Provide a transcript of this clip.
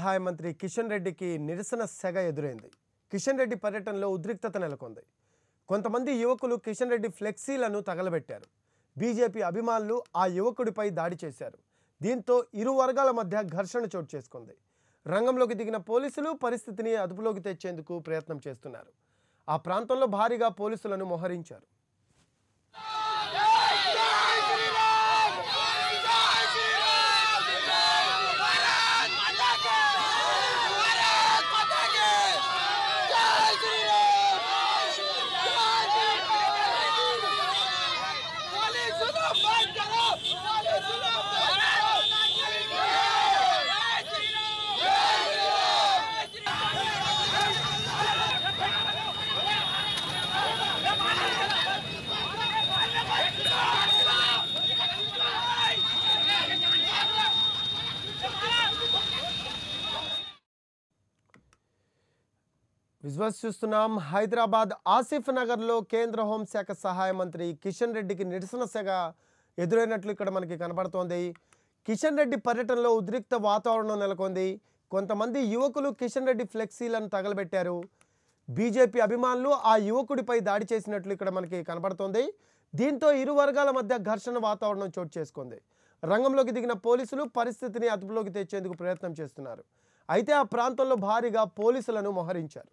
సహాయ మంత్రి కిషన్ రెడ్డికి నిరసన సెగ ఎదురైంది కిషన్ రెడ్డి పర్యటనలో ఉద్రిక్తత నెలకొంది కొంతమంది యువకులు కిషన్ రెడ్డి ఫ్లెక్సీలను తగలబెట్టారు బీజేపీ అభిమానులు ఆ యువకుడిపై దాడి చేశారు దీంతో ఇరు వర్గాల మధ్య ఘర్షణ చోటు చేసుకుంది రంగంలోకి దిగిన పోలీసులు పరిస్థితిని అదుపులోకి తెచ్చేందుకు ప్రయత్నం చేస్తున్నారు ఆ ప్రాంతంలో భారీగా పోలీసులను మోహరించారు విశ్వసిస్తున్నాం హైదరాబాద్ ఆసిఫ్ నగర్లో కేంద్ర హోంశాఖ సహాయ మంత్రి కిషన్ రెడ్డికి నిరసనసగా ఎదురైనట్లు ఇక్కడ మనకి కనబడుతోంది కిషన్ రెడ్డి పర్యటనలో ఉద్రిక్త వాతావరణం నెలకొంది కొంతమంది యువకులు కిషన్ రెడ్డి ఫ్లెక్సీలను తగలబెట్టారు బీజేపీ అభిమానులు ఆ యువకుడిపై దాడి చేసినట్లు ఇక్కడ మనకి కనబడుతోంది దీంతో ఇరు వర్గాల మధ్య ఘర్షణ వాతావరణం చోటు చేసుకుంది రంగంలోకి దిగిన పోలీసులు పరిస్థితిని అదుపులోకి తెచ్చేందుకు ప్రయత్నం చేస్తున్నారు అయితే ఆ ప్రాంతంలో భారీగా పోలీసులను మోహరించారు